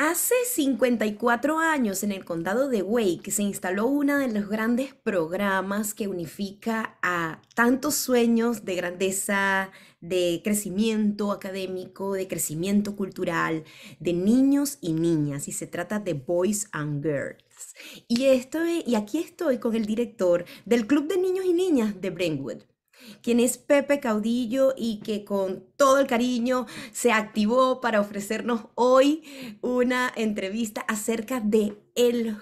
Hace 54 años en el condado de Wake se instaló uno de los grandes programas que unifica a tantos sueños de grandeza, de crecimiento académico, de crecimiento cultural, de niños y niñas, y se trata de Boys and Girls. Y, estoy, y aquí estoy con el director del Club de Niños y Niñas de Brentwood, quien es Pepe Caudillo y que con todo el cariño se activó para ofrecernos hoy una entrevista acerca de el,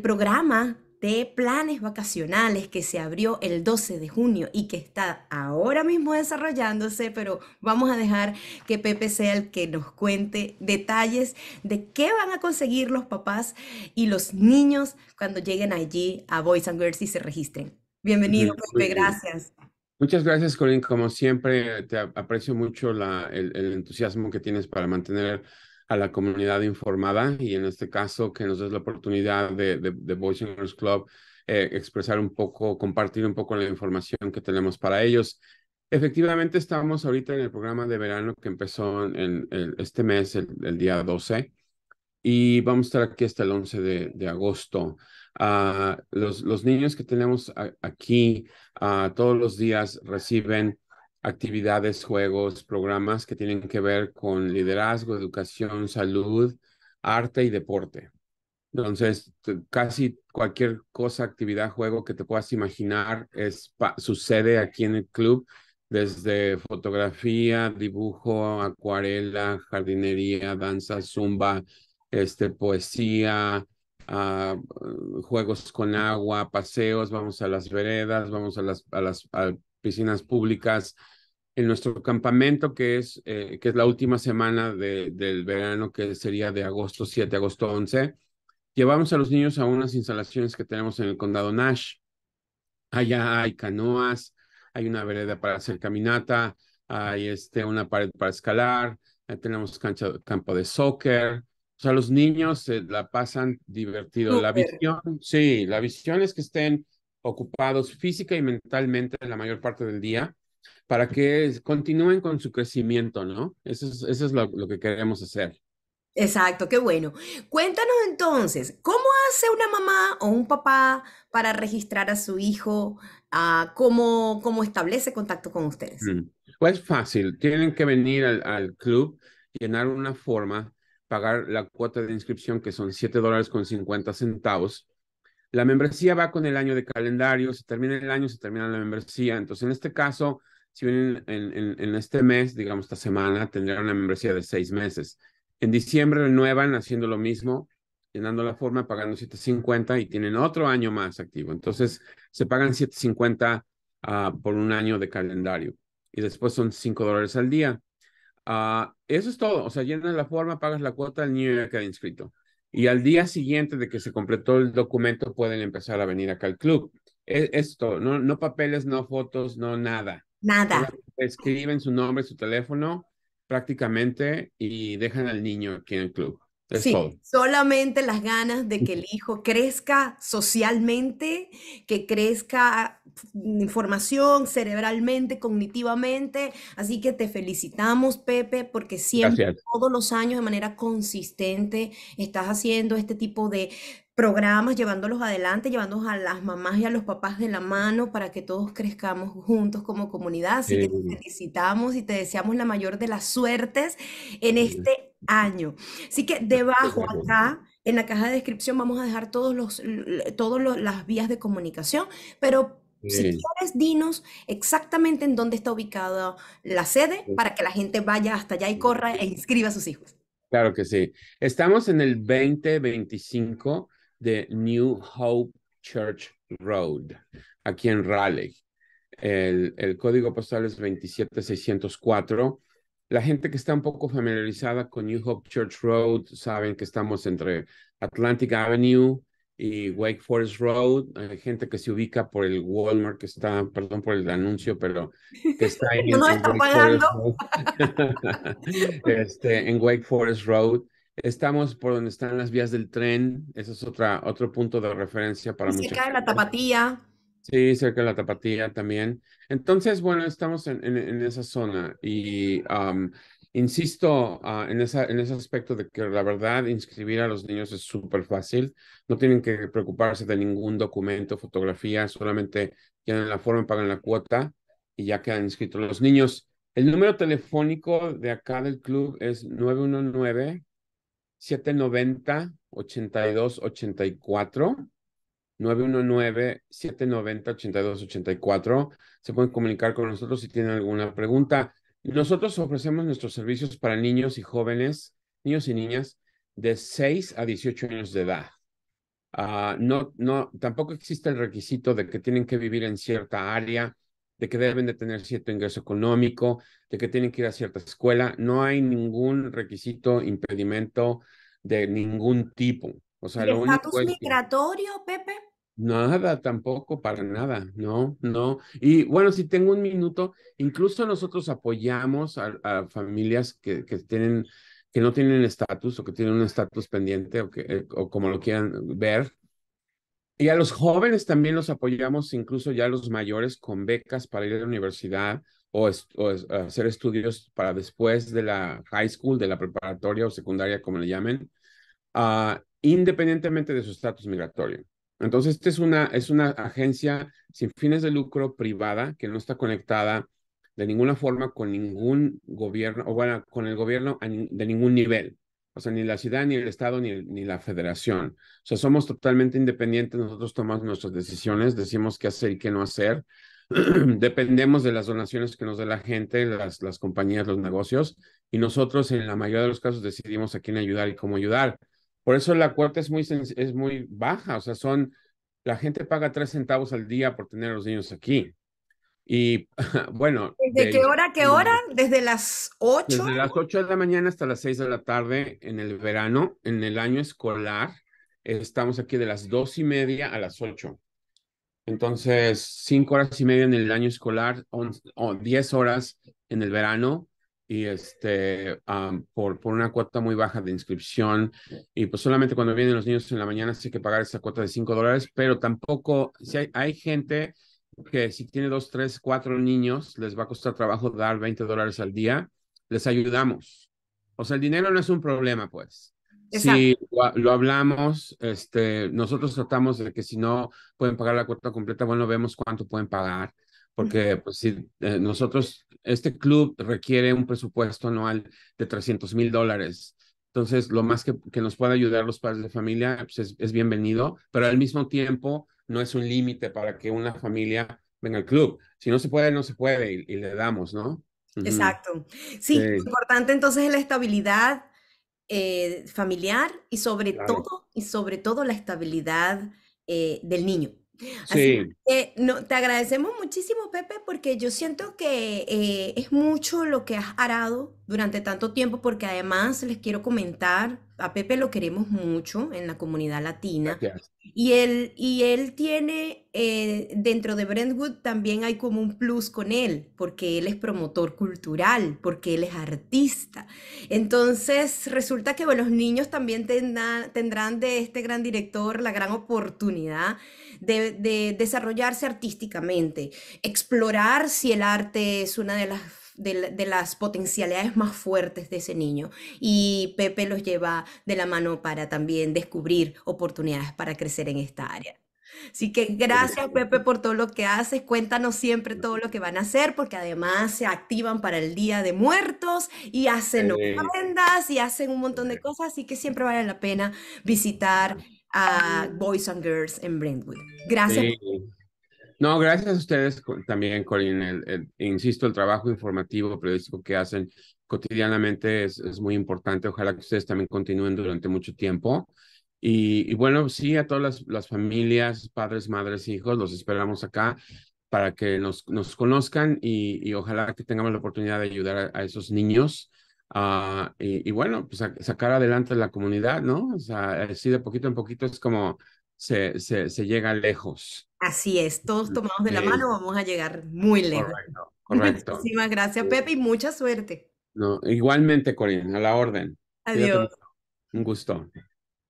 programa de planes vacacionales que se abrió el 12 de junio y que está ahora mismo desarrollándose, pero vamos a dejar que Pepe sea el que nos cuente detalles de qué van a conseguir los papás y los niños cuando lleguen allí a Boys and Girls y se registren. Bienvenido, Pepe, gracias. Muchas gracias, Colin. Como siempre, te aprecio mucho el, entusiasmo que tienes para mantener a la comunidad informada y en este caso que nos des la oportunidad de, de, de Club eh, expresar un poco, compartir un poco la información que tenemos para ellos. Efectivamente, estamos ahorita en el programa de verano que empezó en, este mes, el día 12 y vamos a estar aquí hasta el 11 de, agosto. Ah, los, los, niños que tenemos aquí ah, todos los días reciben actividades, juegos, programas que tienen que ver con liderazgo, educación, salud, arte y deporte. Entonces, casi cualquier cosa, actividad, juego que te puedas imaginar sucede aquí en el club, desde fotografía, dibujo, acuarela, jardinería, danza, zumba, este, poesía, ah, juegos con agua, paseos, vamos a las veredas, vamos a las, a las piscinas públicas. En nuestro campamento, que es, eh, que es la última semana de, del verano, que sería de agosto 7, agosto 11, llevamos a los niños a unas instalaciones que tenemos en el condado Nash. Allá hay canoas, hay una vereda para hacer caminata, hay este, una pared para escalar, tenemos cancha, campo de soccer, o sea, los niños se la pasan divertido. La visión, sí, la visión es que estén ocupados física y mentalmente la mayor parte del día para que continúen con su crecimiento, ¿no? Eso es, eso es lo, que queremos hacer. Exacto, qué bueno. Cuéntanos entonces, ¿cómo hace una mamá o un papá para registrar a su hijo? Ah, ¿Cómo, cómo establece contacto con ustedes? Mm, pues fácil, tienen que venir al, al club, llenar una forma pagar la cuota de inscripción, que son 7 dólares con 50 centavos. La membresía va con el año de calendario, se termina el año, se termina la membresía. Entonces, en este caso, si vienen en, este mes, digamos esta semana, tendrán una membresía de seis meses. En diciembre renuevan haciendo lo mismo, llenando la forma, pagando 750 y tienen otro año más activo. Entonces, se pagan 750 ah, por un año de calendario y después son 5 dólares al día. Ah, eso es todo. O sea, llenas la forma, pagas la cuota, el niño ya queda inscrito. Y al día siguiente de que se completó el documento, pueden empezar a venir acá al club. E-, es, esto, no, no papeles, no fotos, no nada. Nada. Escriben su nombre, su teléfono, prácticamente, y dejan al niño aquí en el club sí, solamente las ganas de que el hijo crezca socialmente, que crezca mm, información cerebralmente, cognitivamente. Así que te felicitamos, Pepe, porque siempre, todos los años, de manera consistente, estás haciendo este tipo de programas, llevándolos adelante, llevándolos a las mamás y a los papás de la mano para que todos crezcamos juntos como comunidad. Así que te felicitamos y te deseamos la mayor de las suertes en este año. Así que debajo acá... En la caja de descripción vamos a dejar todos los, todos las vías de comunicación, pero si quieres, dinos exactamente en dónde está ubicada la sede para que la gente vaya hasta allá y corra e inscriba a sus hijos. Claro que sí. Estamos en el 2025 de New Hope Church Road, aquí en Raleigh. El, código postal es 27604. La gente que está un poco familiarizada con New Hope Church Road saben que estamos entre Atlantic Avenue y Wake Forest Road. Hay gente que se ubica por el Walmart que está, perdón por el anuncio, pero que está este, en Wake Forest Road. Estamos por donde están las vías del tren. Ese es otra, otro punto de referencia para muchos. Cerca de la Tapatía. Sí, cerca de la Tapatía también. Entonces, bueno, estamos en, esa zona y insisto ah, en, esa, en ese aspecto de que la verdad inscribir a los niños es súper fácil. No tienen que preocuparse de ningún documento, fotografía, solamente tienen la forma, pagan la cuota y ya quedan inscritos los niños. El número telefónico de acá del club es 919. 790 8284 919-790-8284. Se pueden comunicar con nosotros si tienen alguna pregunta. Nosotros ofrecemos nuestros servicios para niños y jóvenes, niños y niñas de 6 a 18 años de edad. Ah, no, no, tampoco existe el requisito de que tienen que vivir en cierta área de que deben de tener cierto ingreso económico, de que tienen que ir a cierta escuela. No hay ningún requisito, impedimento de ningún tipo. O sea, estatus migratorio, Pepe? Nada, tampoco, para nada, no, no. Y bueno, si tengo un minuto, incluso nosotros apoyamos a, familias que, que tienen que no tienen estatus o que tienen un estatus pendiente o, que, eh, o como lo quieran ver, y a los jóvenes también los apoyamos, incluso ya los mayores, con becas para ir a la universidad o, hacer estudios para después de la high school, de la preparatoria o secundaria, como le llamen, ah, independientemente de su estatus migratorio. Entonces, esta es una, es una agencia sin fines de lucro privada que no está conectada de ninguna forma con ningún gobierno, o bueno, con el gobierno de ningún nivel. O sea, ni la ciudad, ni el Estado, ni, la federación. O sea, somos totalmente independientes, nosotros tomamos nuestras decisiones, decimos qué hacer y qué no hacer. Dependemos de las donaciones que nos da la gente, las, las compañías, los negocios, y nosotros en la mayoría de los casos decidimos a quién ayudar y cómo ayudar. Por eso la cuota es muy, es muy baja, o sea, son, la gente paga tres centavos al día por tener a los niños aquí. Y bueno. ¿Desde qué hora qué hora? ¿Desde las 8? Desde las 8 de la mañana hasta las 6 de la tarde en el verano, en el año escolar. Estamos aquí de las dos y media a las 8. Entonces, cinco horas y media en el año escolar, o 10 horas en el verano y este, ah, por, por una cuota muy baja de inscripción. Y pues solamente cuando vienen los niños en la mañana sí hay que pagar esa cuota de 5 dólares, pero tampoco, si hay, hay gente que si tiene dos, tres, cuatro niños, les va a costar trabajo dar 20 dólares al día, les ayudamos. O sea, el dinero no es un problema, pues. Si lo, hablamos, este, nosotros tratamos de que si no pueden pagar la cuota completa, bueno, vemos cuánto pueden pagar, porque pues si eh, nosotros, este club requiere un presupuesto anual de 300 mil dólares. Entonces, lo más que, nos pueda ayudar los padres de familia pues, es bienvenido, pero al mismo tiempo no es un límite para que una familia venga al club. Si no se puede, no se puede y, le damos, ¿no? Exacto. Sí, importante entonces es la estabilidad eh, familiar y sobre todo, y sobre todo la estabilidad eh, del niño. sí. no, te agradecemos muchísimo, Pepe, porque yo siento que eh, es mucho lo que has arado durante tanto tiempo porque además les quiero comentar, a Pepe lo queremos mucho en la comunidad latina y él, y él tiene, eh, dentro de Brentwood también hay como un plus con él, porque él es promotor cultural, porque él es artista. Entonces resulta que los niños también tendrán, tendrán de este gran director la gran oportunidad de desarrollarse artísticamente, explorar si el arte es una de las de, las potencialidades más fuertes de ese niño. Y Pepe los lleva de la mano para también descubrir oportunidades para crecer en esta área. Así que gracias Pepe por todo lo que haces, cuéntanos siempre todo lo que van a hacer, porque además se activan para el Día de Muertos y hacen ofrendas y hacen un montón de cosas, así que siempre vale la pena visitar a Boys and Girls en Brentwood. Gracias. No, gracias a ustedes también, Corinne. insisto, el trabajo informativo periodístico que hacen cotidianamente es, muy importante. Ojalá que ustedes también continúen durante mucho tiempo. Y, bueno, sí, a todas las, familias, padres, madres, hijos, los esperamos acá para que nos, nos conozcan y, ojalá que tengamos la oportunidad de ayudar a, esos niños. Ah, y, bueno, pues sacar adelante la comunidad, ¿no? O sea, así de poquito en poquito es como se, llega lejos. Así es, todos tomados de la eh, mano vamos a llegar muy lejos. Correcto, Muchísimas gracias, Pepe, y mucha suerte. No, igualmente, Corina, a la orden. Adiós. Un gusto.